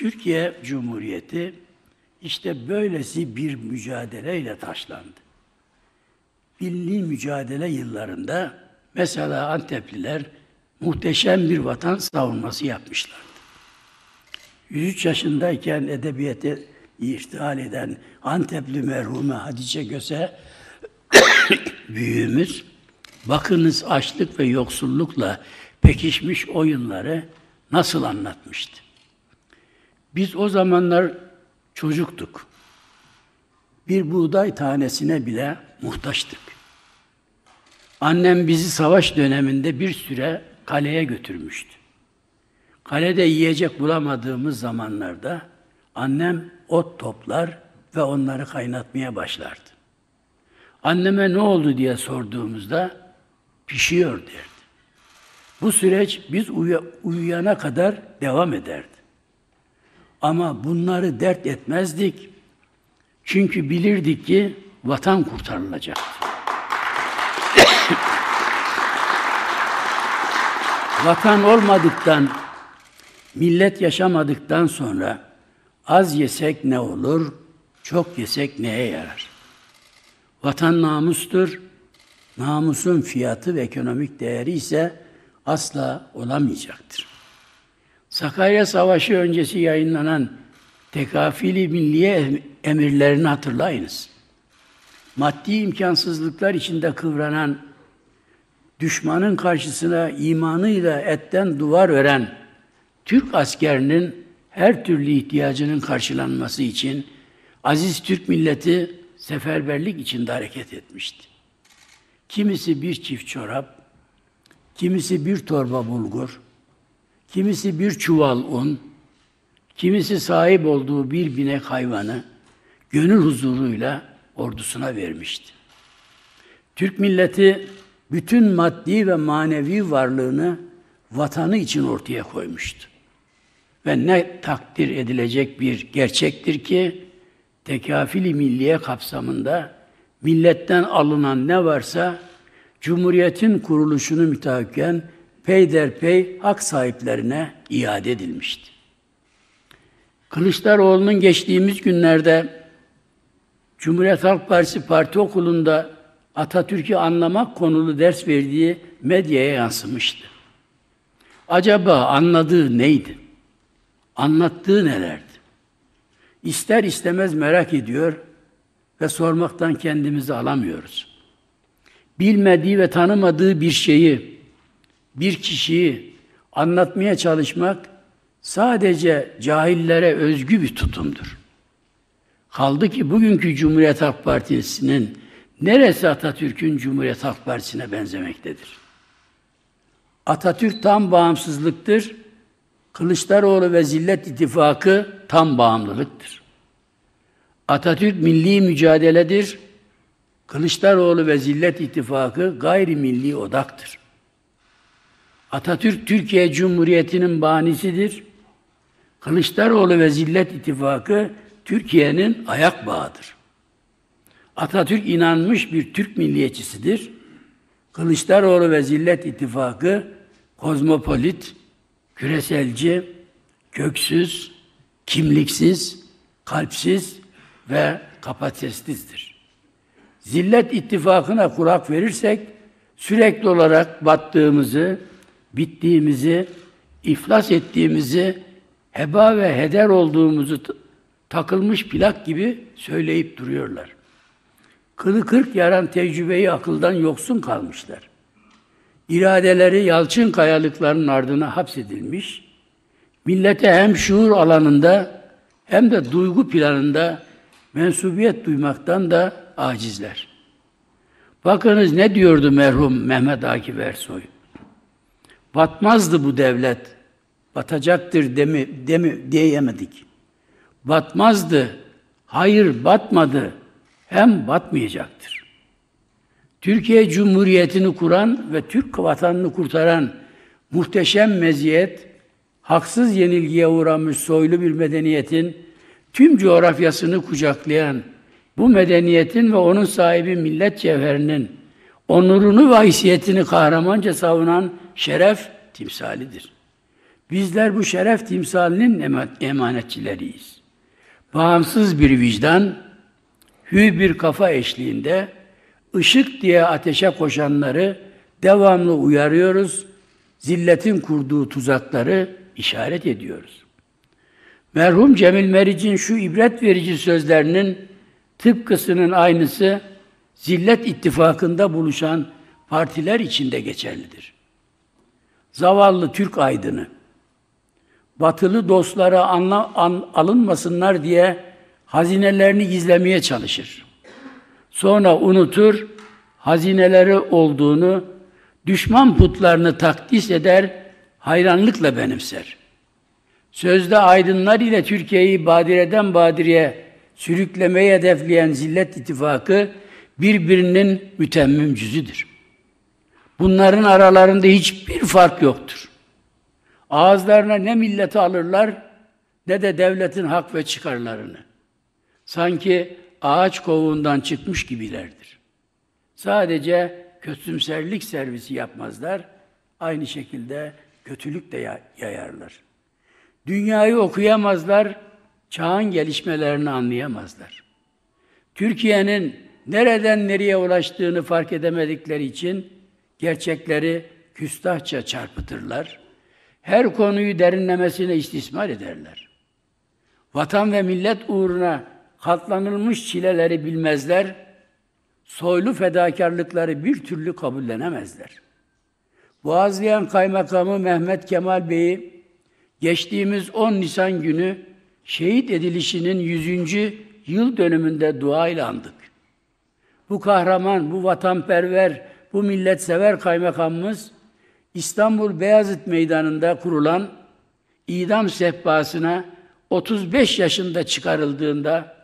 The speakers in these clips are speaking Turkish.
Türkiye Cumhuriyeti işte böylesi bir mücadeleyle taşlandı. Milli mücadele yıllarında mesela Antepliler muhteşem bir vatan savunması yapmışlardı. 103 yaşındayken edebiyete ihtihal eden Antepli merhume Hatice Göse büyüğümüz bakınız açlık ve yoksullukla pekişmiş oyunları nasıl anlatmıştı. Biz o zamanlar çocuktuk. Bir buğday tanesine bile muhtaçtık. Annem bizi savaş döneminde bir süre kaleye götürmüştü. Kalede yiyecek bulamadığımız zamanlarda annem ot toplar ve onları kaynatmaya başlardı. Anneme ne oldu diye sorduğumuzda pişiyor derdi. Bu süreç biz uy- uyuyana kadar devam ederdi. Ama bunları dert etmezdik. Çünkü bilirdik ki vatan kurtarılacak. vatan olmadıktan, millet yaşamadıktan sonra az yesek ne olur, çok yesek neye yarar? Vatan namustur. Namusun fiyatı ve ekonomik değeri ise asla olamayacaktır. Sakarya Savaşı öncesi yayınlanan tekafili milliye emirlerini hatırlayınız. Maddi imkansızlıklar içinde kıvranan, düşmanın karşısına imanıyla etten duvar ören Türk askerinin her türlü ihtiyacının karşılanması için aziz Türk milleti seferberlik içinde hareket etmişti. Kimisi bir çift çorap, kimisi bir torba bulgur, Kimisi bir çuval un, kimisi sahip olduğu bir binek hayvanı gönül huzuruyla ordusuna vermişti. Türk milleti bütün maddi ve manevi varlığını vatanı için ortaya koymuştu. Ve ne takdir edilecek bir gerçektir ki tekafili milliye kapsamında milletten alınan ne varsa Cumhuriyetin kuruluşunu müteakken peyderpey hak sahiplerine iade edilmişti. Kılıçdaroğlu'nun geçtiğimiz günlerde Cumhuriyet Halk Partisi Parti Okulu'nda Atatürk'ü anlamak konulu ders verdiği medyaya yansımıştı. Acaba anladığı neydi? Anlattığı nelerdi? İster istemez merak ediyor ve sormaktan kendimizi alamıyoruz. Bilmediği ve tanımadığı bir şeyi bir kişiyi anlatmaya çalışmak sadece cahillere özgü bir tutumdur. Kaldı ki bugünkü Cumhuriyet Halk Partisi'nin neresi Atatürk'ün Cumhuriyet Halk Partisi'ne benzemektedir? Atatürk tam bağımsızlıktır. Kılıçdaroğlu ve Zillet ittifakı tam bağımlılıktır. Atatürk milli mücadeledir. Kılıçdaroğlu ve Zillet ittifakı gayrimilli odaktır. Atatürk Türkiye Cumhuriyeti'nin banisidir. Kılıçdaroğlu ve Zillet İttifakı Türkiye'nin ayak bağıdır. Atatürk inanmış bir Türk milliyetçisidir. Kılıçdaroğlu ve Zillet İttifakı kozmopolit, küreselci, köksüz, kimliksiz, kalpsiz ve kapasitesizdir. Zillet ittifakına kurak verirsek sürekli olarak battığımızı, bittiğimizi, iflas ettiğimizi, heba ve heder olduğumuzu takılmış plak gibi söyleyip duruyorlar. Kılı kırk yaran tecrübeyi akıldan yoksun kalmışlar. İradeleri yalçın kayalıkların ardına hapsedilmiş, millete hem şuur alanında hem de duygu planında mensubiyet duymaktan da acizler. Bakınız ne diyordu merhum Mehmet Akif Ersoy. Batmazdı bu devlet. Batacaktır demi, demi diyemedik. Batmazdı. Hayır batmadı. Hem batmayacaktır. Türkiye Cumhuriyeti'ni kuran ve Türk vatanını kurtaran muhteşem meziyet, haksız yenilgiye uğramış soylu bir medeniyetin tüm coğrafyasını kucaklayan bu medeniyetin ve onun sahibi millet cevherinin onurunu ve haysiyetini kahramanca savunan şeref timsalidir. Bizler bu şeref timsalinin emanetçileriyiz. Bağımsız bir vicdan, hür bir kafa eşliğinde ışık diye ateşe koşanları devamlı uyarıyoruz, zilletin kurduğu tuzakları işaret ediyoruz. Merhum Cemil Meriç'in şu ibret verici sözlerinin tıpkısının aynısı zillet ittifakında buluşan partiler içinde geçerlidir. Zavallı Türk aydını, batılı dostlara anla, an, alınmasınlar diye hazinelerini gizlemeye çalışır. Sonra unutur, hazineleri olduğunu, düşman putlarını takdis eder, hayranlıkla benimser. Sözde aydınlar ile Türkiye'yi badireden badireye sürüklemeyi hedefleyen zillet ittifakı, birbirinin mütemmim cüzüdür. Bunların aralarında hiçbir fark yoktur. Ağızlarına ne milleti alırlar ne de devletin hak ve çıkarlarını. Sanki ağaç kovuğundan çıkmış gibilerdir. Sadece kötümserlik servisi yapmazlar, aynı şekilde kötülük de yayarlar. Dünyayı okuyamazlar, çağın gelişmelerini anlayamazlar. Türkiye'nin nereden nereye ulaştığını fark edemedikleri için gerçekleri küstahça çarpıtırlar. Her konuyu derinlemesine istismar ederler. Vatan ve millet uğruna katlanılmış çileleri bilmezler, soylu fedakarlıkları bir türlü kabullenemezler. Boğazlayan Kaymakamı Mehmet Kemal Bey'i geçtiğimiz 10 Nisan günü şehit edilişinin 100. yıl dönümünde duayla andık bu kahraman, bu vatanperver, bu milletsever kaymakamımız İstanbul Beyazıt Meydanı'nda kurulan idam sehpasına 35 yaşında çıkarıldığında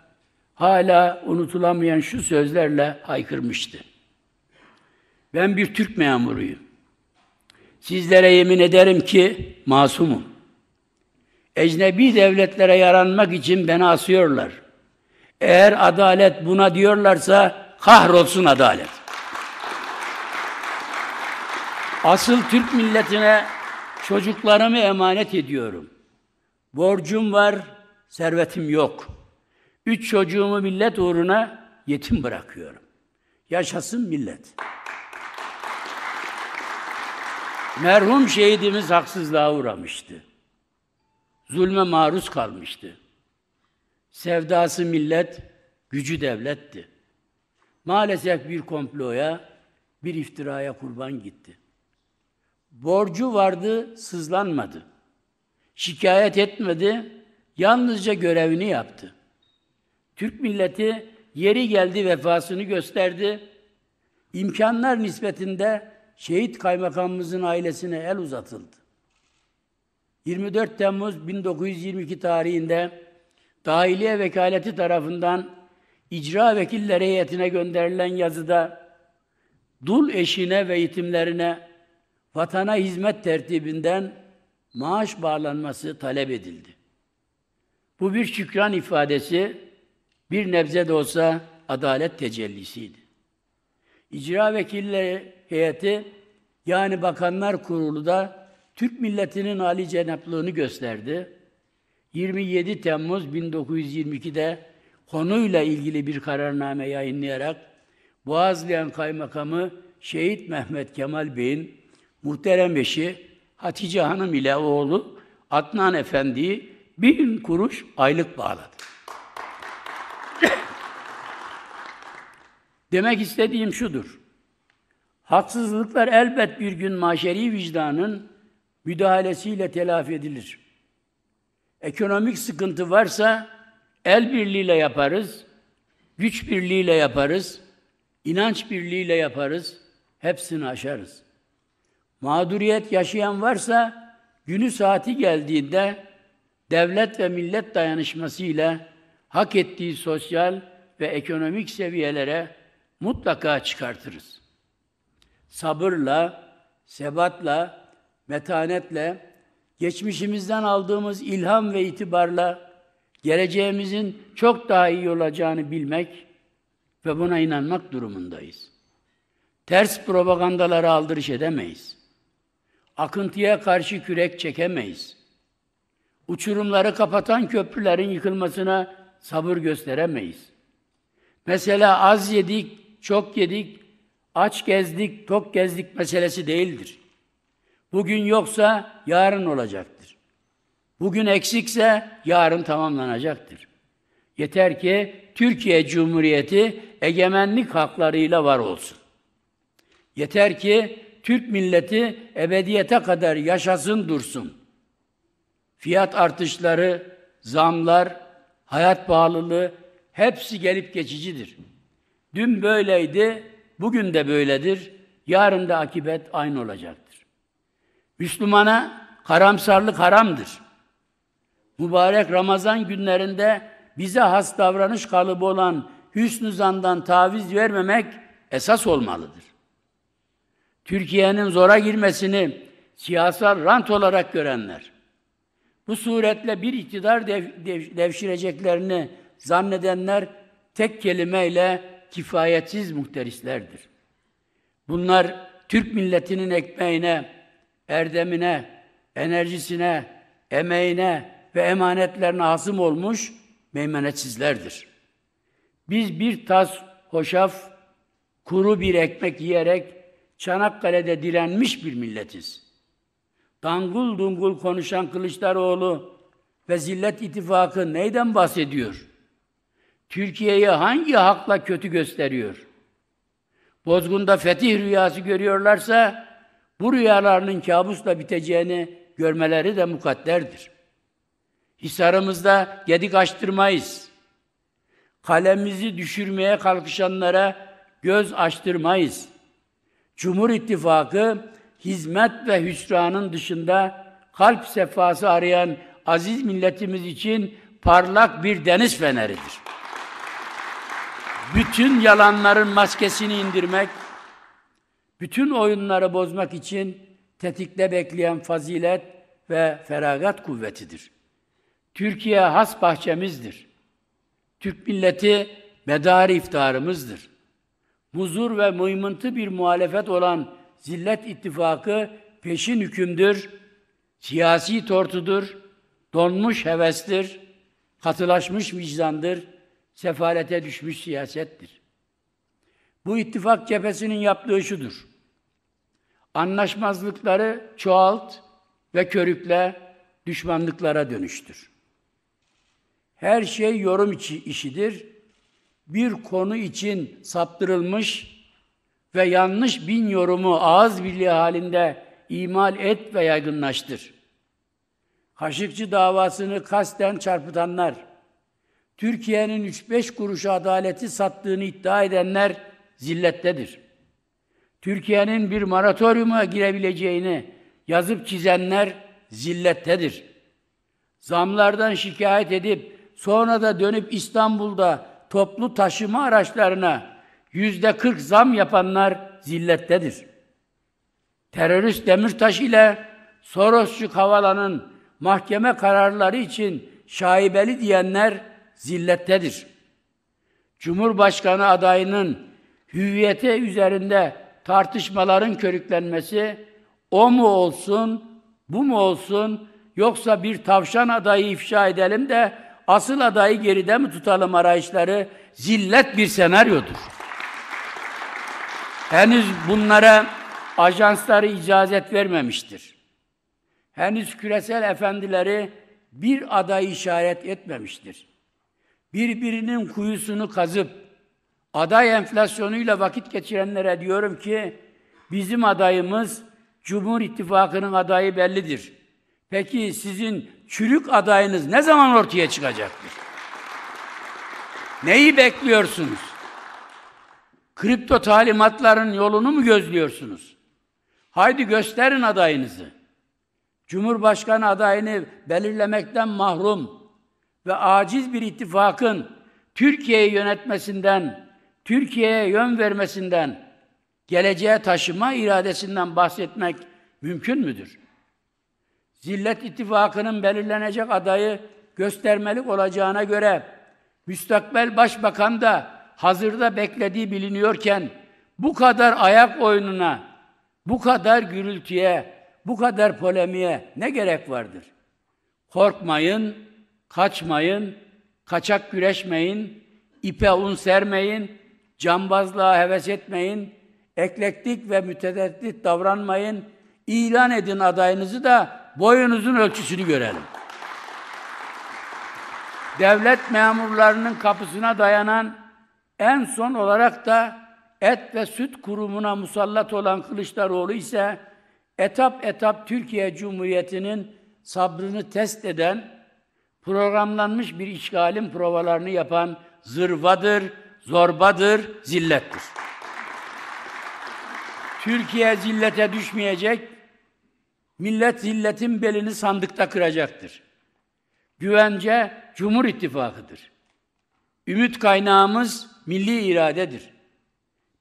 hala unutulamayan şu sözlerle haykırmıştı. Ben bir Türk memuruyum. Sizlere yemin ederim ki masumum. Ecnebi devletlere yaranmak için beni asıyorlar. Eğer adalet buna diyorlarsa kahrolsun adalet. Asıl Türk milletine çocuklarımı emanet ediyorum. Borcum var, servetim yok. Üç çocuğumu millet uğruna yetim bırakıyorum. Yaşasın millet. Merhum şehidimiz haksızlığa uğramıştı. Zulme maruz kalmıştı. Sevdası millet, gücü devletti maalesef bir komploya, bir iftiraya kurban gitti. Borcu vardı, sızlanmadı. Şikayet etmedi, yalnızca görevini yaptı. Türk milleti yeri geldi vefasını gösterdi. İmkanlar nispetinde şehit kaymakamımızın ailesine el uzatıldı. 24 Temmuz 1922 tarihinde Dahiliye Vekaleti tarafından icra vekilleri heyetine gönderilen yazıda dul eşine ve yetimlerine vatana hizmet tertibinden maaş bağlanması talep edildi. Bu bir şükran ifadesi, bir nebze de olsa adalet tecellisiydi. İcra vekilleri heyeti yani Bakanlar Kurulu da Türk milletinin Ali Cenaplığını gösterdi. 27 Temmuz 1922'de konuyla ilgili bir kararname yayınlayarak Boğazlayan Kaymakamı Şehit Mehmet Kemal Bey'in muhterem eşi Hatice Hanım ile oğlu Adnan Efendi'yi bin kuruş aylık bağladı. Demek istediğim şudur. Haksızlıklar elbet bir gün maşeri vicdanın müdahalesiyle telafi edilir. Ekonomik sıkıntı varsa El birliğiyle yaparız, güç birliğiyle yaparız, inanç birliğiyle yaparız, hepsini aşarız. Mağduriyet yaşayan varsa günü saati geldiğinde devlet ve millet dayanışması ile hak ettiği sosyal ve ekonomik seviyelere mutlaka çıkartırız. Sabırla, sebatla, metanetle, geçmişimizden aldığımız ilham ve itibarla geleceğimizin çok daha iyi olacağını bilmek ve buna inanmak durumundayız. Ters propagandalara aldırış edemeyiz. Akıntıya karşı kürek çekemeyiz. Uçurumları kapatan köprülerin yıkılmasına sabır gösteremeyiz. Mesela az yedik, çok yedik, aç gezdik, tok gezdik meselesi değildir. Bugün yoksa yarın olacak. Bugün eksikse yarın tamamlanacaktır. Yeter ki Türkiye Cumhuriyeti egemenlik haklarıyla var olsun. Yeter ki Türk milleti ebediyete kadar yaşasın dursun. Fiyat artışları, zamlar, hayat pahalılığı hepsi gelip geçicidir. Dün böyleydi, bugün de böyledir. Yarın da akibet aynı olacaktır. Müslümana karamsarlık haramdır mübarek Ramazan günlerinde bize has davranış kalıbı olan hüsnü zandan taviz vermemek esas olmalıdır. Türkiye'nin zora girmesini siyasal rant olarak görenler, bu suretle bir iktidar dev, dev, devşireceklerini zannedenler tek kelimeyle kifayetsiz muhterislerdir. Bunlar Türk milletinin ekmeğine, erdemine, enerjisine, emeğine, ve emanetlerine azım olmuş meymenetsizlerdir. Biz bir tas hoşaf, kuru bir ekmek yiyerek Çanakkale'de direnmiş bir milletiz. Dangul dungul konuşan Kılıçdaroğlu ve Zillet İttifakı neyden bahsediyor? Türkiye'yi hangi hakla kötü gösteriyor? Bozgunda fetih rüyası görüyorlarsa bu rüyalarının kabusla biteceğini görmeleri de mukadderdir. Hisarımızda gedik açtırmayız. Kalemizi düşürmeye kalkışanlara göz açtırmayız. Cumhur İttifakı hizmet ve hüsranın dışında kalp sefası arayan aziz milletimiz için parlak bir deniz feneridir. Bütün yalanların maskesini indirmek, bütün oyunları bozmak için tetikte bekleyen fazilet ve feragat kuvvetidir. Türkiye has bahçemizdir. Türk milleti medar iftarımızdır. Huzur ve mıymıntı bir muhalefet olan zillet ittifakı peşin hükümdür, siyasi tortudur, donmuş hevestir, katılaşmış vicdandır, sefalete düşmüş siyasettir. Bu ittifak cephesinin yaptığı şudur. Anlaşmazlıkları çoğalt ve körükle düşmanlıklara dönüştür. Her şey yorum içi, işidir. Bir konu için saptırılmış ve yanlış bin yorumu ağız birliği halinde imal et ve yaygınlaştır. Kaşıkçı davasını kasten çarpıtanlar, Türkiye'nin 3-5 kuruşa adaleti sattığını iddia edenler zillettedir. Türkiye'nin bir moratoriuma girebileceğini yazıp çizenler zillettedir. Zamlardan şikayet edip sonra da dönüp İstanbul'da toplu taşıma araçlarına yüzde kırk zam yapanlar zillettedir. Terörist Demirtaş ile Sorosçu Havalan'ın mahkeme kararları için şaibeli diyenler zillettedir. Cumhurbaşkanı adayının hüviyete üzerinde tartışmaların körüklenmesi o mu olsun, bu mu olsun, yoksa bir tavşan adayı ifşa edelim de asıl adayı geride mi tutalım arayışları zillet bir senaryodur. Henüz bunlara ajansları icazet vermemiştir. Henüz küresel efendileri bir aday işaret etmemiştir. Birbirinin kuyusunu kazıp aday enflasyonuyla vakit geçirenlere diyorum ki bizim adayımız Cumhur İttifakı'nın adayı bellidir. Peki sizin çürük adayınız ne zaman ortaya çıkacaktır? Neyi bekliyorsunuz? Kripto talimatların yolunu mu gözlüyorsunuz? Haydi gösterin adayınızı. Cumhurbaşkanı adayını belirlemekten mahrum ve aciz bir ittifakın Türkiye'yi yönetmesinden, Türkiye'ye yön vermesinden, geleceğe taşıma iradesinden bahsetmek mümkün müdür? Zillet ittifakının belirlenecek adayı göstermelik olacağına göre müstakbel başbakan da hazırda beklediği biliniyorken bu kadar ayak oyununa, bu kadar gürültüye, bu kadar polemiğe ne gerek vardır? Korkmayın, kaçmayın, kaçak güreşmeyin, ipe un sermeyin, cambazlığa heves etmeyin, eklektik ve mütereddit davranmayın, ilan edin adayınızı da boyunuzun ölçüsünü görelim. Devlet memurlarının kapısına dayanan en son olarak da et ve süt kurumuna musallat olan Kılıçdaroğlu ise etap etap Türkiye Cumhuriyeti'nin sabrını test eden, programlanmış bir işgalin provalarını yapan zırvadır, zorbadır, zillettir. Türkiye zillete düşmeyecek, Millet zilletin belini sandıkta kıracaktır. Güvence Cumhur İttifakı'dır. Ümit kaynağımız milli iradedir.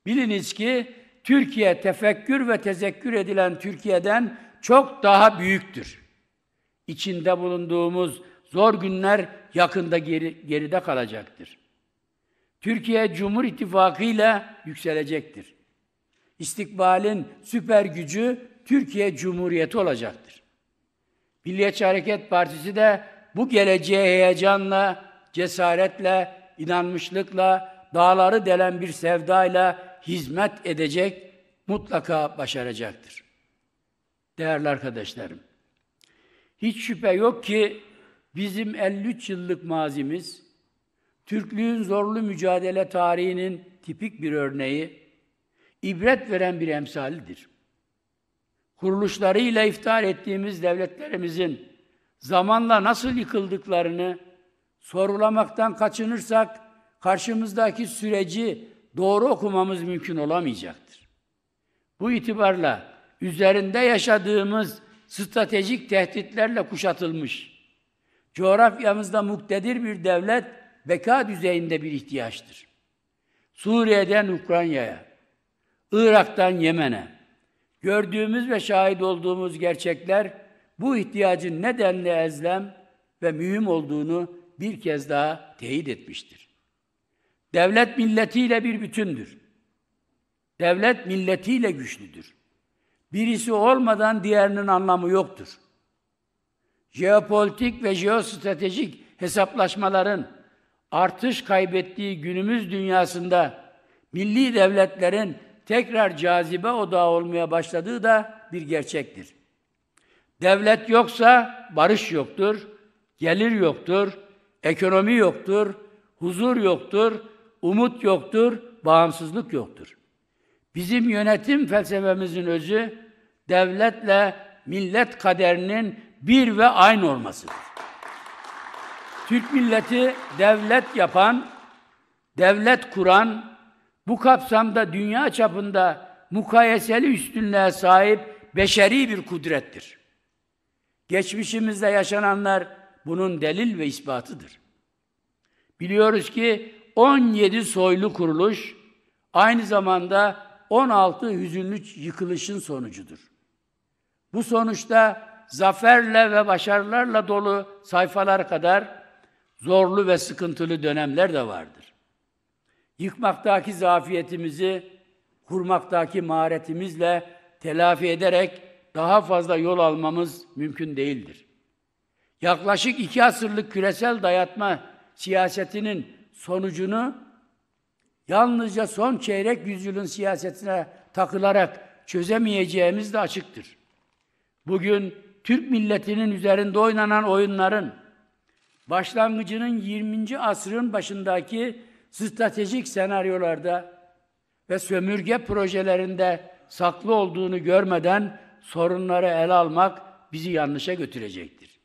Biliniz ki Türkiye tefekkür ve tezekkür edilen Türkiye'den çok daha büyüktür. İçinde bulunduğumuz zor günler yakında geri, geride kalacaktır. Türkiye Cumhur İttifakı ile yükselecektir. İstikbalin süper gücü Türkiye Cumhuriyeti olacaktır. Milliyetçi Hareket Partisi de bu geleceğe heyecanla, cesaretle, inanmışlıkla, dağları delen bir sevdayla hizmet edecek, mutlaka başaracaktır. Değerli arkadaşlarım, hiç şüphe yok ki bizim 53 yıllık mazimiz, Türklüğün zorlu mücadele tarihinin tipik bir örneği, ibret veren bir emsalidir kuruluşlarıyla iftar ettiğimiz devletlerimizin zamanla nasıl yıkıldıklarını sorgulamaktan kaçınırsak karşımızdaki süreci doğru okumamız mümkün olamayacaktır. Bu itibarla üzerinde yaşadığımız stratejik tehditlerle kuşatılmış, coğrafyamızda muktedir bir devlet beka düzeyinde bir ihtiyaçtır. Suriye'den Ukrayna'ya, Irak'tan Yemen'e, Gördüğümüz ve şahit olduğumuz gerçekler bu ihtiyacın nedenle ezlem ve mühim olduğunu bir kez daha teyit etmiştir. Devlet milletiyle bir bütündür. Devlet milletiyle güçlüdür. Birisi olmadan diğerinin anlamı yoktur. Jeopolitik ve jeostratejik hesaplaşmaların artış kaybettiği günümüz dünyasında milli devletlerin tekrar cazibe odağı olmaya başladığı da bir gerçektir. Devlet yoksa barış yoktur, gelir yoktur, ekonomi yoktur, huzur yoktur, umut yoktur, bağımsızlık yoktur. Bizim yönetim felsefemizin özü devletle millet kaderinin bir ve aynı olmasıdır. Türk milleti devlet yapan, devlet kuran, bu kapsamda dünya çapında mukayeseli üstünlüğe sahip beşeri bir kudrettir. Geçmişimizde yaşananlar bunun delil ve ispatıdır. Biliyoruz ki 17 soylu kuruluş aynı zamanda 16 hüzünlü yıkılışın sonucudur. Bu sonuçta zaferle ve başarılarla dolu sayfalar kadar zorlu ve sıkıntılı dönemler de vardır yıkmaktaki zafiyetimizi kurmaktaki maharetimizle telafi ederek daha fazla yol almamız mümkün değildir. Yaklaşık iki asırlık küresel dayatma siyasetinin sonucunu yalnızca son çeyrek yüzyılın siyasetine takılarak çözemeyeceğimiz de açıktır. Bugün Türk milletinin üzerinde oynanan oyunların başlangıcının 20. asrın başındaki stratejik senaryolarda ve sömürge projelerinde saklı olduğunu görmeden sorunları ele almak bizi yanlışa götürecektir.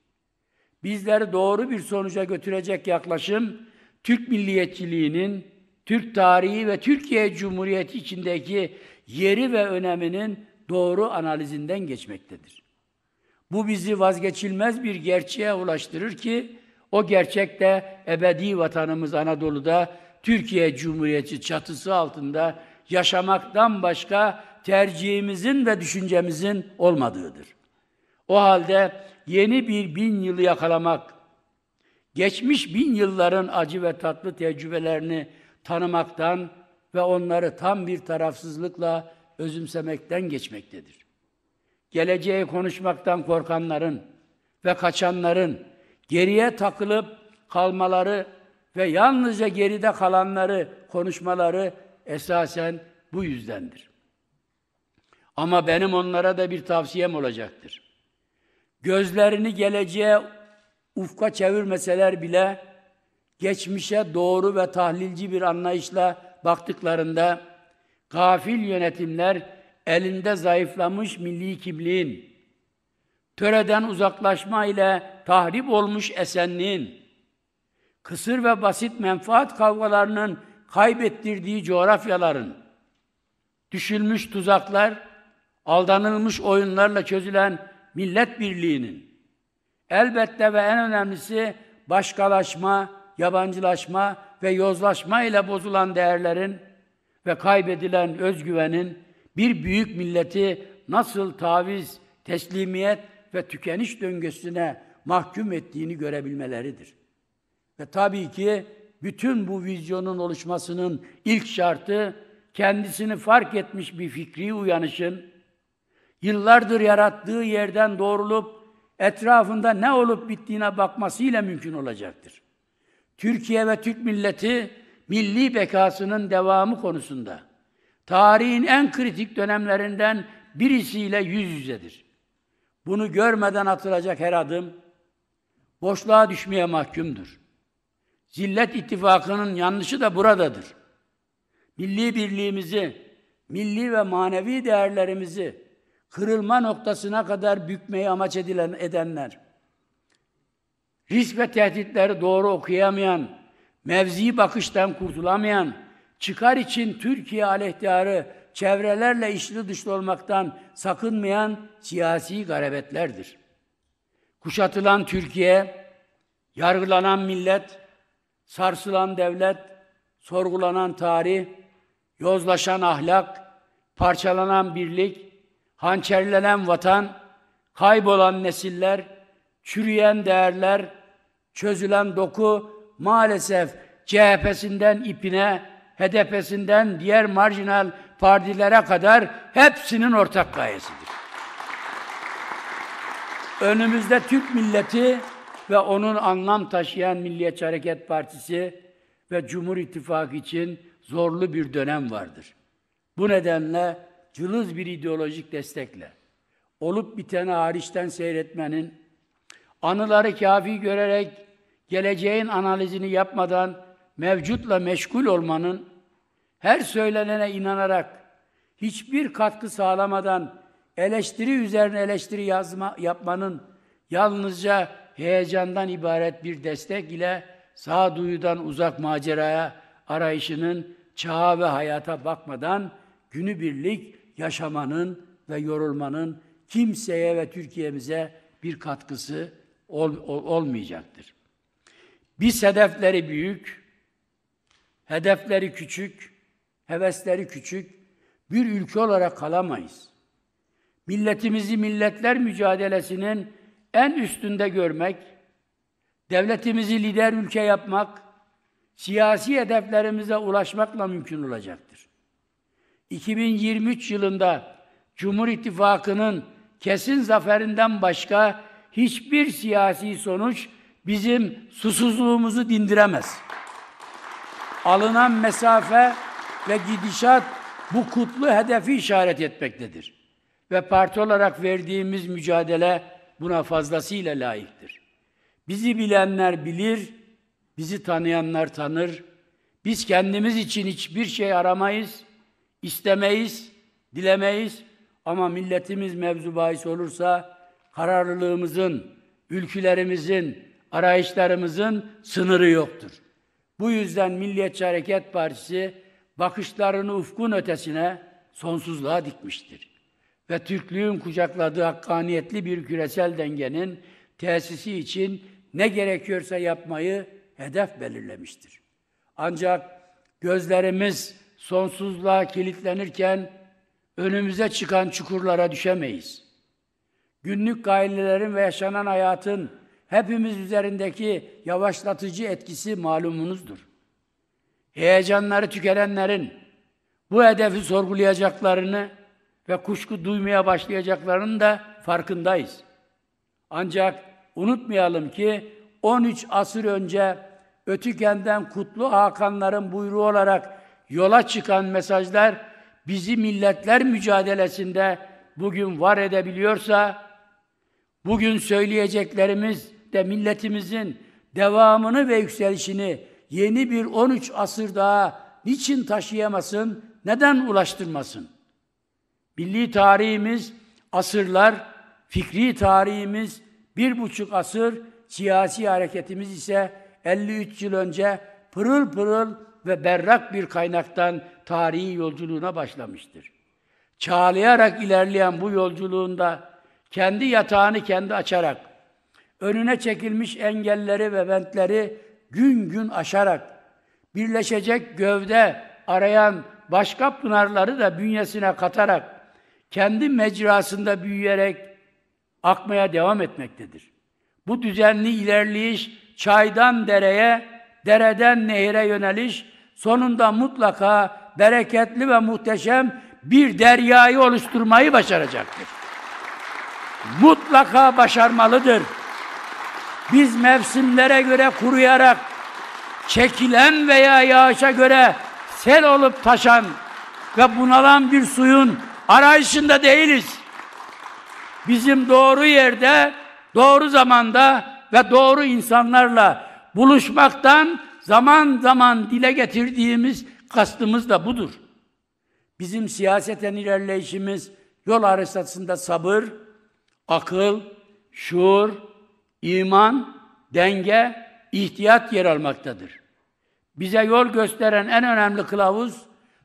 Bizleri doğru bir sonuca götürecek yaklaşım Türk milliyetçiliğinin, Türk tarihi ve Türkiye Cumhuriyeti içindeki yeri ve öneminin doğru analizinden geçmektedir. Bu bizi vazgeçilmez bir gerçeğe ulaştırır ki o gerçek de ebedi vatanımız Anadolu'da Türkiye Cumhuriyeti çatısı altında yaşamaktan başka tercihimizin ve düşüncemizin olmadığıdır. O halde yeni bir bin yılı yakalamak, geçmiş bin yılların acı ve tatlı tecrübelerini tanımaktan ve onları tam bir tarafsızlıkla özümsemekten geçmektedir. Geleceği konuşmaktan korkanların ve kaçanların geriye takılıp kalmaları ve yalnızca geride kalanları konuşmaları esasen bu yüzdendir. Ama benim onlara da bir tavsiyem olacaktır. Gözlerini geleceğe ufka çevirmeseler bile geçmişe doğru ve tahlilci bir anlayışla baktıklarında gafil yönetimler elinde zayıflamış milli kimliğin, töreden uzaklaşma ile tahrip olmuş esenliğin, kısır ve basit menfaat kavgalarının kaybettirdiği coğrafyaların, düşülmüş tuzaklar, aldanılmış oyunlarla çözülen millet birliğinin, elbette ve en önemlisi başkalaşma, yabancılaşma ve yozlaşma ile bozulan değerlerin ve kaybedilen özgüvenin bir büyük milleti nasıl taviz, teslimiyet ve tükeniş döngüsüne mahkum ettiğini görebilmeleridir. Ve tabii ki bütün bu vizyonun oluşmasının ilk şartı kendisini fark etmiş bir fikri uyanışın, yıllardır yarattığı yerden doğrulup etrafında ne olup bittiğine bakmasıyla mümkün olacaktır. Türkiye ve Türk milleti milli bekasının devamı konusunda tarihin en kritik dönemlerinden birisiyle yüz yüzedir. Bunu görmeden atılacak her adım boşluğa düşmeye mahkumdur. Zillet ittifakının yanlışı da buradadır. Milli birliğimizi, milli ve manevi değerlerimizi kırılma noktasına kadar bükmeyi amaç edilen edenler, risk ve tehditleri doğru okuyamayan, mevzi bakıştan kurtulamayan, çıkar için Türkiye aleyhtarı çevrelerle içli dışlı olmaktan sakınmayan siyasi garabetlerdir. Kuşatılan Türkiye, yargılanan millet, sarsılan devlet, sorgulanan tarih, yozlaşan ahlak, parçalanan birlik, hançerlenen vatan, kaybolan nesiller, çürüyen değerler, çözülen doku maalesef CHP'sinden ipine, HDP'sinden diğer marjinal partilere kadar hepsinin ortak gayesidir. Önümüzde Türk milleti ve onun anlam taşıyan Milliyetçi Hareket Partisi ve Cumhur İttifakı için zorlu bir dönem vardır. Bu nedenle cılız bir ideolojik destekle olup biteni hariçten seyretmenin, anıları kafi görerek geleceğin analizini yapmadan mevcutla meşgul olmanın, her söylenene inanarak hiçbir katkı sağlamadan eleştiri üzerine eleştiri yazma, yapmanın yalnızca heyecandan ibaret bir destek ile sağduyudan uzak maceraya arayışının çağa ve hayata bakmadan günübirlik yaşamanın ve yorulmanın kimseye ve Türkiye'mize bir katkısı ol, ol, olmayacaktır. Biz hedefleri büyük, hedefleri küçük, hevesleri küçük bir ülke olarak kalamayız. Milletimizi milletler mücadelesinin en üstünde görmek, devletimizi lider ülke yapmak, siyasi hedeflerimize ulaşmakla mümkün olacaktır. 2023 yılında Cumhur İttifakı'nın kesin zaferinden başka hiçbir siyasi sonuç bizim susuzluğumuzu dindiremez. Alınan mesafe ve gidişat bu kutlu hedefi işaret etmektedir. Ve parti olarak verdiğimiz mücadele buna fazlasıyla layıktır. Bizi bilenler bilir, bizi tanıyanlar tanır. Biz kendimiz için hiçbir şey aramayız, istemeyiz, dilemeyiz. Ama milletimiz mevzu bahis olursa kararlılığımızın, ülkülerimizin, arayışlarımızın sınırı yoktur. Bu yüzden Milliyetçi Hareket Partisi bakışlarını ufkun ötesine sonsuzluğa dikmiştir ve Türklüğün kucakladığı hakkaniyetli bir küresel dengenin tesisi için ne gerekiyorsa yapmayı hedef belirlemiştir. Ancak gözlerimiz sonsuzluğa kilitlenirken önümüze çıkan çukurlara düşemeyiz. Günlük gailelerin ve yaşanan hayatın hepimiz üzerindeki yavaşlatıcı etkisi malumunuzdur. Heyecanları tükenenlerin bu hedefi sorgulayacaklarını ve kuşku duymaya başlayacaklarının da farkındayız. Ancak unutmayalım ki 13 asır önce Ötüken'den Kutlu Hakanların buyruğu olarak yola çıkan mesajlar bizi milletler mücadelesinde bugün var edebiliyorsa bugün söyleyeceklerimiz de milletimizin devamını ve yükselişini yeni bir 13 asır daha niçin taşıyamasın, neden ulaştırmasın? Milli tarihimiz asırlar, fikri tarihimiz bir buçuk asır, siyasi hareketimiz ise 53 yıl önce pırıl pırıl ve berrak bir kaynaktan tarihi yolculuğuna başlamıştır. Çağlayarak ilerleyen bu yolculuğunda kendi yatağını kendi açarak, önüne çekilmiş engelleri ve ventleri gün gün aşarak, birleşecek gövde arayan başka pınarları da bünyesine katarak, kendi mecrasında büyüyerek akmaya devam etmektedir. Bu düzenli ilerleyiş çaydan dereye, dereden nehire yöneliş sonunda mutlaka bereketli ve muhteşem bir deryayı oluşturmayı başaracaktır. Mutlaka başarmalıdır. Biz mevsimlere göre kuruyarak çekilen veya yağışa göre sel olup taşan ve bunalan bir suyun arayışında değiliz. Bizim doğru yerde, doğru zamanda ve doğru insanlarla buluşmaktan zaman zaman dile getirdiğimiz kastımız da budur. Bizim siyaseten ilerleyişimiz yol arasında sabır, akıl, şuur, iman, denge, ihtiyat yer almaktadır. Bize yol gösteren en önemli kılavuz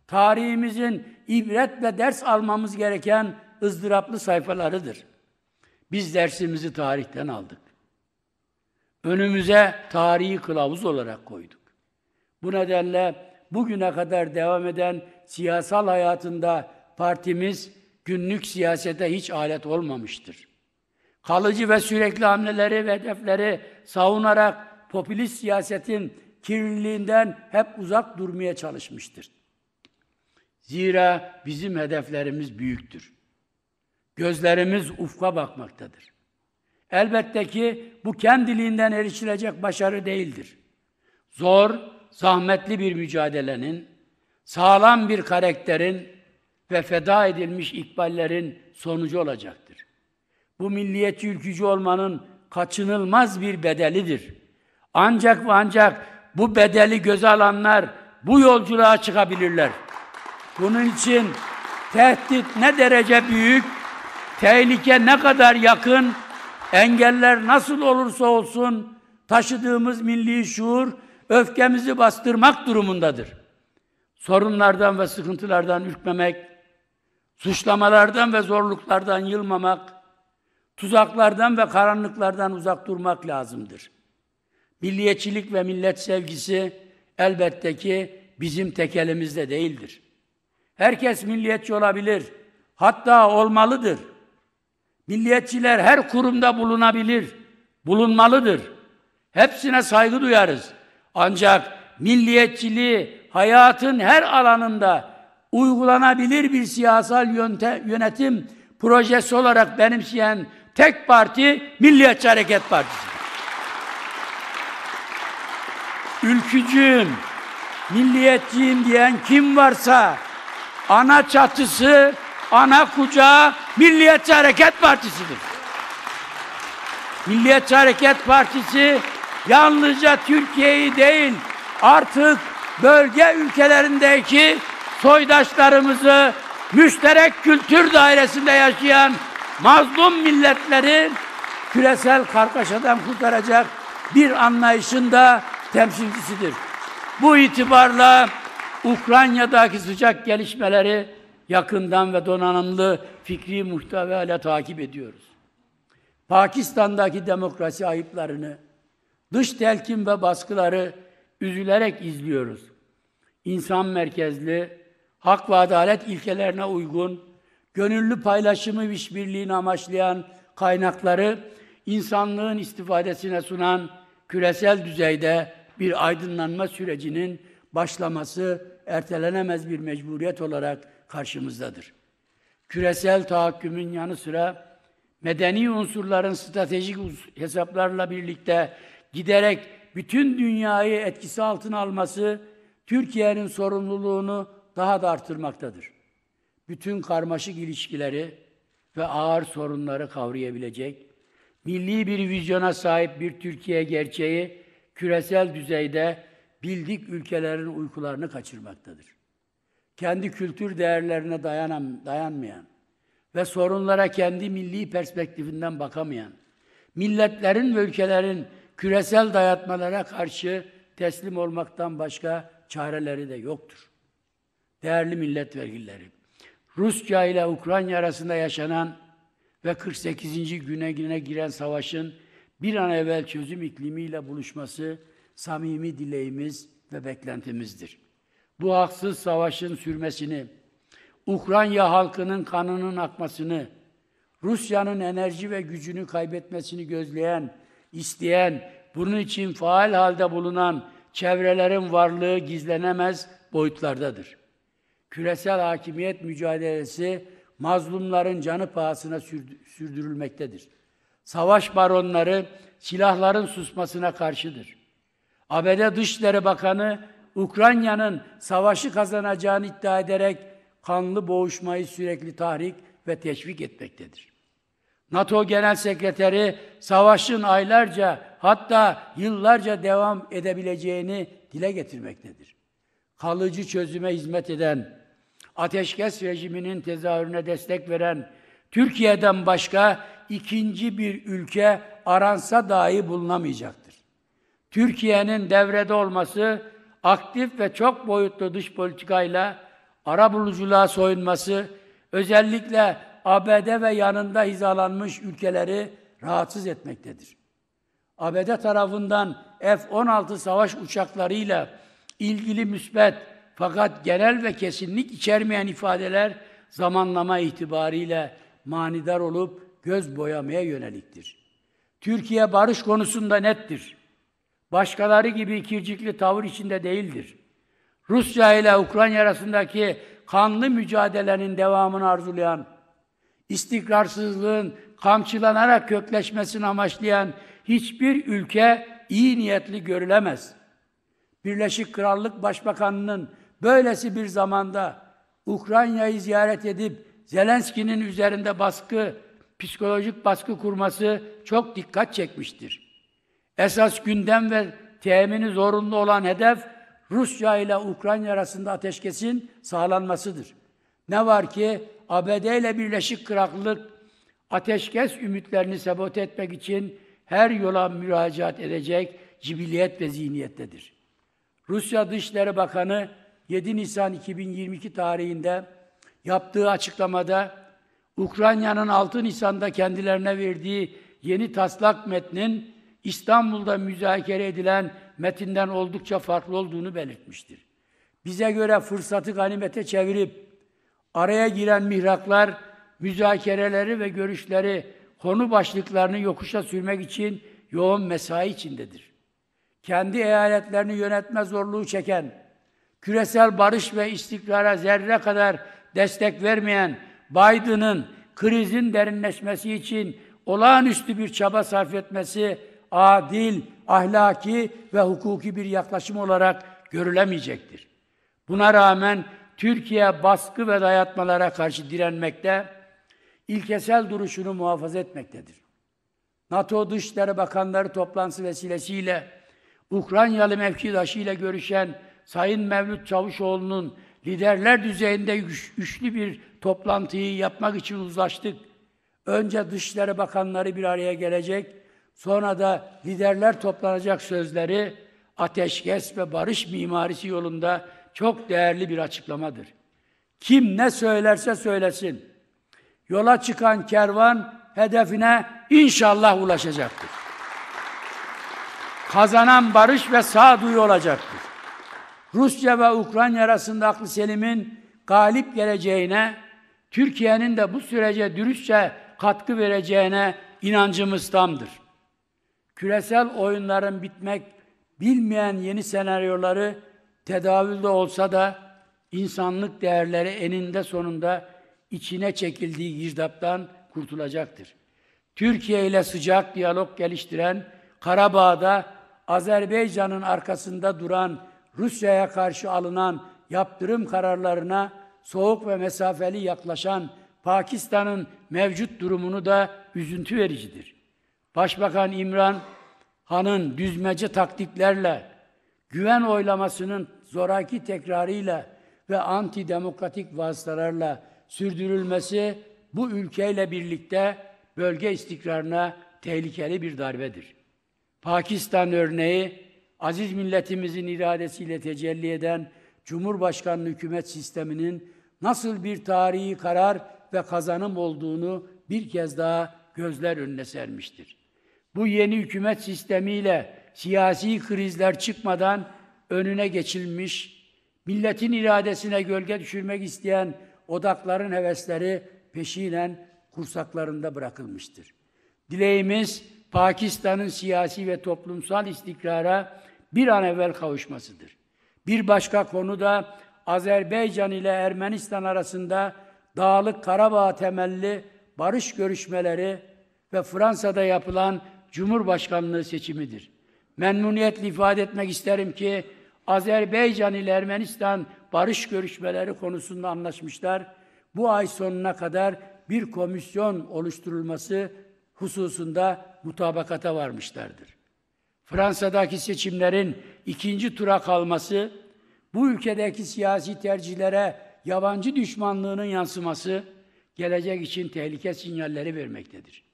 tarihimizin ibret ve ders almamız gereken ızdıraplı sayfalarıdır. Biz dersimizi tarihten aldık. Önümüze tarihi kılavuz olarak koyduk. Bu nedenle bugüne kadar devam eden siyasal hayatında partimiz günlük siyasete hiç alet olmamıştır. Kalıcı ve sürekli hamleleri ve hedefleri savunarak popülist siyasetin kirliliğinden hep uzak durmaya çalışmıştır. Zira bizim hedeflerimiz büyüktür. Gözlerimiz ufka bakmaktadır. Elbette ki bu kendiliğinden erişilecek başarı değildir. Zor, zahmetli bir mücadelenin, sağlam bir karakterin ve feda edilmiş ikballerin sonucu olacaktır. Bu milliyet ülkücü olmanın kaçınılmaz bir bedelidir. Ancak ve ancak bu bedeli göze alanlar bu yolculuğa çıkabilirler. Bunun için tehdit ne derece büyük, tehlike ne kadar yakın, engeller nasıl olursa olsun taşıdığımız milli şuur öfkemizi bastırmak durumundadır. Sorunlardan ve sıkıntılardan ürkmemek, suçlamalardan ve zorluklardan yılmamak, tuzaklardan ve karanlıklardan uzak durmak lazımdır. Milliyetçilik ve millet sevgisi elbette ki bizim tekelimizde değildir. Herkes milliyetçi olabilir. Hatta olmalıdır. Milliyetçiler her kurumda bulunabilir. Bulunmalıdır. Hepsine saygı duyarız. Ancak milliyetçiliği hayatın her alanında uygulanabilir bir siyasal yönetim projesi olarak benimseyen tek parti Milliyetçi Hareket Partisi. Ülkücüyüm, milliyetçiyim diyen kim varsa ana çatısı, ana kucağı Milliyetçi Hareket Partisi'dir. Milliyetçi Hareket Partisi yalnızca Türkiye'yi değil artık bölge ülkelerindeki soydaşlarımızı müşterek kültür dairesinde yaşayan mazlum milletleri küresel kargaşadan kurtaracak bir anlayışın da temsilcisidir. Bu itibarla Ukrayna'daki sıcak gelişmeleri yakından ve donanımlı fikri muhtevayla takip ediyoruz. Pakistan'daki demokrasi ayıplarını, dış telkin ve baskıları üzülerek izliyoruz. İnsan merkezli, hak ve adalet ilkelerine uygun, gönüllü paylaşımı ve işbirliğini amaçlayan kaynakları insanlığın istifadesine sunan küresel düzeyde bir aydınlanma sürecinin başlaması ertelenemez bir mecburiyet olarak karşımızdadır. Küresel tahakkümün yanı sıra medeni unsurların stratejik hesaplarla birlikte giderek bütün dünyayı etkisi altına alması Türkiye'nin sorumluluğunu daha da artırmaktadır. Bütün karmaşık ilişkileri ve ağır sorunları kavrayabilecek, milli bir vizyona sahip bir Türkiye gerçeği küresel düzeyde bildik ülkelerin uykularını kaçırmaktadır. Kendi kültür değerlerine dayanan, dayanmayan ve sorunlara kendi milli perspektifinden bakamayan, milletlerin ve ülkelerin küresel dayatmalara karşı teslim olmaktan başka çareleri de yoktur. Değerli milletvekilleri, Rusya ile Ukrayna arasında yaşanan ve 48. güne güne giren savaşın bir an evvel çözüm iklimiyle buluşması samimi dileğimiz ve beklentimizdir. Bu haksız savaşın sürmesini, Ukrayna halkının kanının akmasını, Rusya'nın enerji ve gücünü kaybetmesini gözleyen, isteyen, bunun için faal halde bulunan çevrelerin varlığı gizlenemez boyutlardadır. Küresel hakimiyet mücadelesi mazlumların canı pahasına sürdürülmektedir. Savaş baronları silahların susmasına karşıdır. ABD Dışişleri Bakanı Ukrayna'nın savaşı kazanacağını iddia ederek kanlı boğuşmayı sürekli tahrik ve teşvik etmektedir. NATO Genel Sekreteri savaşın aylarca hatta yıllarca devam edebileceğini dile getirmektedir. Kalıcı çözüme hizmet eden, ateşkes rejiminin tezahürüne destek veren, Türkiye'den başka ikinci bir ülke aransa dahi bulunamayacaktır. Türkiye'nin devrede olması, aktif ve çok boyutlu dış politikayla ara buluculuğa soyunması, özellikle ABD ve yanında hizalanmış ülkeleri rahatsız etmektedir. ABD tarafından F-16 savaş uçaklarıyla ilgili müsbet fakat genel ve kesinlik içermeyen ifadeler zamanlama itibariyle manidar olup göz boyamaya yöneliktir. Türkiye barış konusunda nettir başkaları gibi ikircikli tavır içinde değildir. Rusya ile Ukrayna arasındaki kanlı mücadelenin devamını arzulayan, istikrarsızlığın kamçılanarak kökleşmesini amaçlayan hiçbir ülke iyi niyetli görülemez. Birleşik Krallık Başbakanı'nın böylesi bir zamanda Ukrayna'yı ziyaret edip Zelenski'nin üzerinde baskı, psikolojik baskı kurması çok dikkat çekmiştir. Esas gündem ve temini zorunlu olan hedef Rusya ile Ukrayna arasında ateşkesin sağlanmasıdır. Ne var ki ABD ile Birleşik Krallık ateşkes ümitlerini sabote etmek için her yola müracaat edecek cibiliyet ve zihniyettedir. Rusya Dışişleri Bakanı 7 Nisan 2022 tarihinde yaptığı açıklamada Ukrayna'nın 6 Nisan'da kendilerine verdiği yeni taslak metnin İstanbul'da müzakere edilen metinden oldukça farklı olduğunu belirtmiştir. Bize göre fırsatı ganimete çevirip araya giren mihraklar müzakereleri ve görüşleri konu başlıklarını yokuşa sürmek için yoğun mesai içindedir. Kendi eyaletlerini yönetme zorluğu çeken, küresel barış ve istikrara zerre kadar destek vermeyen Biden'ın krizin derinleşmesi için olağanüstü bir çaba sarf etmesi adil, ahlaki ve hukuki bir yaklaşım olarak görülemeyecektir. Buna rağmen Türkiye baskı ve dayatmalara karşı direnmekte, ilkesel duruşunu muhafaza etmektedir. NATO Dışişleri Bakanları toplantısı vesilesiyle Ukraynalı mevkidaşı ile görüşen Sayın Mevlüt Çavuşoğlu'nun liderler düzeyinde güçlü bir toplantıyı yapmak için uzlaştık. Önce Dışişleri Bakanları bir araya gelecek, Sonra da liderler toplanacak sözleri ateşkes ve barış mimarisi yolunda çok değerli bir açıklamadır. Kim ne söylerse söylesin. Yola çıkan kervan hedefine inşallah ulaşacaktır. Kazanan barış ve sağduyu olacaktır. Rusya ve Ukrayna arasında aklı selimin galip geleceğine, Türkiye'nin de bu sürece dürüstçe katkı vereceğine inancımız tamdır küresel oyunların bitmek bilmeyen yeni senaryoları tedavülde olsa da insanlık değerleri eninde sonunda içine çekildiği girdaptan kurtulacaktır. Türkiye ile sıcak diyalog geliştiren Karabağ'da Azerbaycan'ın arkasında duran Rusya'ya karşı alınan yaptırım kararlarına soğuk ve mesafeli yaklaşan Pakistan'ın mevcut durumunu da üzüntü vericidir. Başbakan İmran Han'ın düzmece taktiklerle, güven oylamasının zoraki tekrarıyla ve antidemokratik vasıtalarla sürdürülmesi bu ülkeyle birlikte bölge istikrarına tehlikeli bir darbedir. Pakistan örneği aziz milletimizin iradesiyle tecelli eden Cumhurbaşkanlığı hükümet sisteminin nasıl bir tarihi karar ve kazanım olduğunu bir kez daha gözler önüne sermiştir. Bu yeni hükümet sistemiyle siyasi krizler çıkmadan önüne geçilmiş, milletin iradesine gölge düşürmek isteyen odakların hevesleri peşinen kursaklarında bırakılmıştır. Dileğimiz Pakistan'ın siyasi ve toplumsal istikrara bir an evvel kavuşmasıdır. Bir başka konu da Azerbaycan ile Ermenistan arasında Dağlık Karabağ temelli barış görüşmeleri ve Fransa'da yapılan Cumhurbaşkanlığı seçimidir. Memnuniyetle ifade etmek isterim ki Azerbaycan ile Ermenistan barış görüşmeleri konusunda anlaşmışlar. Bu ay sonuna kadar bir komisyon oluşturulması hususunda mutabakata varmışlardır. Fransa'daki seçimlerin ikinci tura kalması, bu ülkedeki siyasi tercihlere yabancı düşmanlığının yansıması gelecek için tehlike sinyalleri vermektedir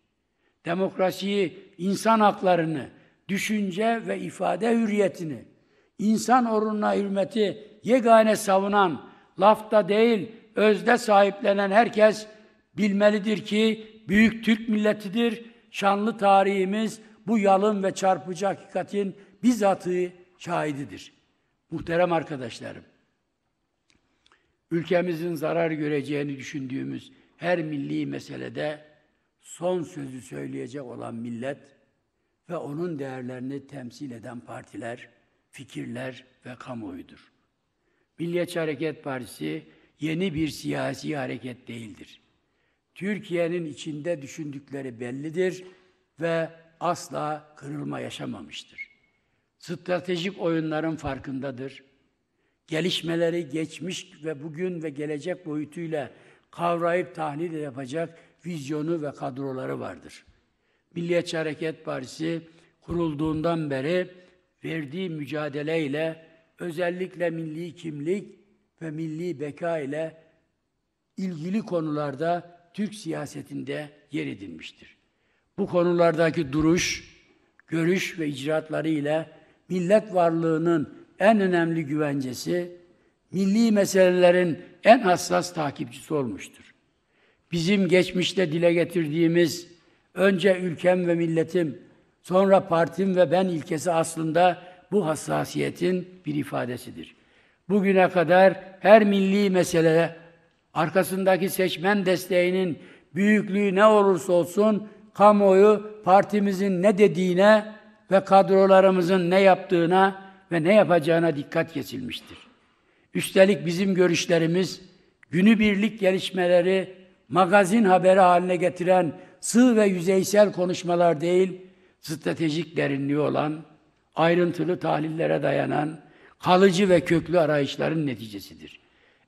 demokrasiyi, insan haklarını, düşünce ve ifade hürriyetini, insan oruna hürmeti yegane savunan, lafta değil, özde sahiplenen herkes bilmelidir ki büyük Türk milletidir, şanlı tarihimiz bu yalın ve çarpıcı hakikatin bizatı şahididir. Muhterem arkadaşlarım, ülkemizin zarar göreceğini düşündüğümüz her milli meselede son sözü söyleyecek olan millet ve onun değerlerini temsil eden partiler, fikirler ve kamuoyudur. Milliyetçi Hareket Partisi yeni bir siyasi hareket değildir. Türkiye'nin içinde düşündükleri bellidir ve asla kırılma yaşamamıştır. Stratejik oyunların farkındadır. Gelişmeleri geçmiş ve bugün ve gelecek boyutuyla kavrayıp tahlil yapacak vizyonu ve kadroları vardır. Milliyetçi Hareket Partisi kurulduğundan beri verdiği mücadeleyle özellikle milli kimlik ve milli beka ile ilgili konularda Türk siyasetinde yer edinmiştir. Bu konulardaki duruş, görüş ve icraatları ile millet varlığının en önemli güvencesi, milli meselelerin en hassas takipçisi olmuştur bizim geçmişte dile getirdiğimiz önce ülkem ve milletim, sonra partim ve ben ilkesi aslında bu hassasiyetin bir ifadesidir. Bugüne kadar her milli mesele arkasındaki seçmen desteğinin büyüklüğü ne olursa olsun kamuoyu partimizin ne dediğine ve kadrolarımızın ne yaptığına ve ne yapacağına dikkat kesilmiştir. Üstelik bizim görüşlerimiz günübirlik gelişmeleri magazin haberi haline getiren sığ ve yüzeysel konuşmalar değil, stratejik derinliği olan, ayrıntılı tahlillere dayanan, kalıcı ve köklü arayışların neticesidir.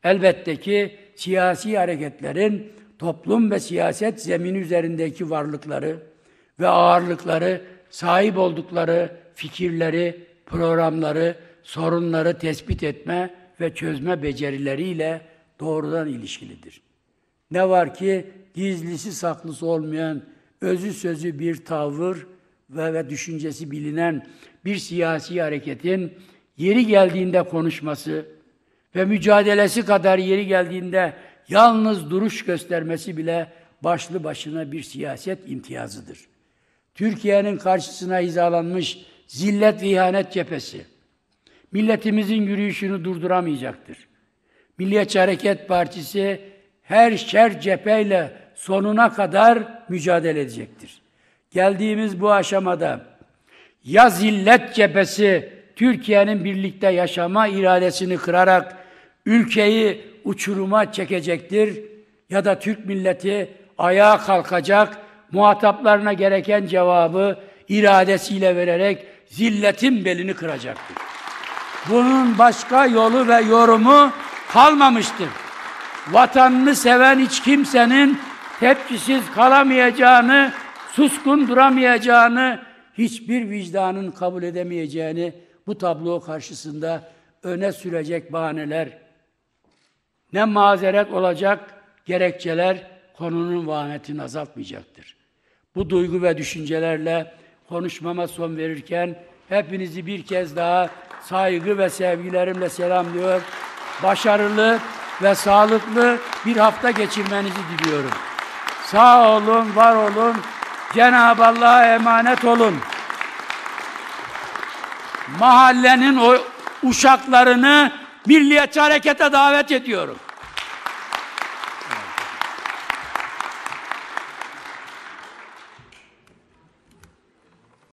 Elbette ki siyasi hareketlerin toplum ve siyaset zemini üzerindeki varlıkları ve ağırlıkları, sahip oldukları fikirleri, programları, sorunları tespit etme ve çözme becerileriyle doğrudan ilişkilidir. Ne var ki gizlisi saklısı olmayan, özü sözü bir tavır ve, ve düşüncesi bilinen bir siyasi hareketin yeri geldiğinde konuşması ve mücadelesi kadar yeri geldiğinde yalnız duruş göstermesi bile başlı başına bir siyaset imtiyazıdır. Türkiye'nin karşısına hizalanmış zillet ve ihanet cephesi, milletimizin yürüyüşünü durduramayacaktır. Milliyetçi Hareket Partisi her şer cepheyle sonuna kadar mücadele edecektir. Geldiğimiz bu aşamada ya zillet cephesi Türkiye'nin birlikte yaşama iradesini kırarak ülkeyi uçuruma çekecektir ya da Türk milleti ayağa kalkacak, muhataplarına gereken cevabı iradesiyle vererek zilletin belini kıracaktır. Bunun başka yolu ve yorumu kalmamıştır vatanını seven hiç kimsenin tepkisiz kalamayacağını, suskun duramayacağını, hiçbir vicdanın kabul edemeyeceğini bu tablo karşısında öne sürecek bahaneler, ne mazeret olacak gerekçeler konunun vahanetini azaltmayacaktır. Bu duygu ve düşüncelerle konuşmama son verirken hepinizi bir kez daha saygı ve sevgilerimle selamlıyor. Başarılı ve sağlıklı bir hafta geçirmenizi diliyorum. Sağ olun, var olun. Cenab-ı Allah'a emanet olun. Mahallenin o uşaklarını Milliyetçi Hareket'e davet ediyorum.